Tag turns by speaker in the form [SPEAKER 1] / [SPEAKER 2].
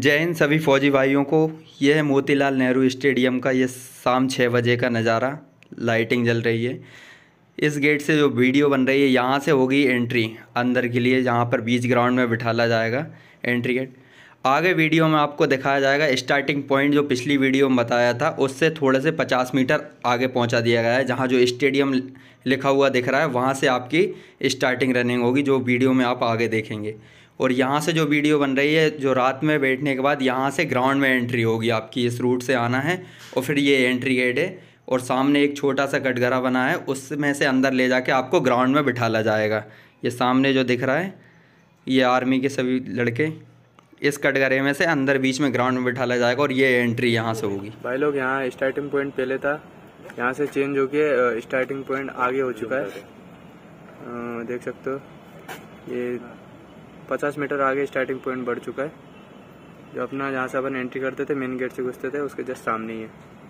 [SPEAKER 1] जय हिंद सभी फौजी भाइयों को यह है मोतीलाल नेहरू स्टेडियम का यह शाम छः बजे का नज़ारा लाइटिंग जल रही है इस गेट से जो वीडियो बन रही है यहाँ से होगी एंट्री अंदर के लिए जहाँ पर बीच ग्राउंड में बिठाला जाएगा एंट्री गेट आगे वीडियो में आपको दिखाया जाएगा स्टार्टिंग पॉइंट जो पिछली वीडियो में बताया था उससे थोड़े से 50 मीटर आगे पहुंचा दिया गया है जहां जो स्टेडियम लिखा हुआ दिख रहा है वहां से आपकी स्टार्टिंग रनिंग होगी जो वीडियो में आप आगे देखेंगे और यहाँ से जो वीडियो बन रही है जो रात में बैठने के बाद यहाँ से ग्राउंड में एंट्री होगी आपकी इस रूट से आना है और फिर ये एंट्री गेट है और सामने एक छोटा सा कटघरा बना है उसमें से अंदर ले जा आपको ग्राउंड में बिठाला जाएगा ये सामने जो दिख रहा है ये आर्मी के सभी लड़के इस कटघरे में से अंदर बीच में ग्राउंड में बिठाला जाएगा और ये एंट्री यहाँ से होगी
[SPEAKER 2] भाई लोग यहाँ स्टार्टिंग पॉइंट पहले था यहाँ से चेंज होके स्टार्टिंग पॉइंट आगे हो चुका है देख सकते हो ये पचास मीटर आगे स्टार्टिंग पॉइंट बढ़ चुका है जो अपना जहाँ से अपन एंट्री करते थे मेन गेट से घुसते थे उसके जस्ट सामने ही है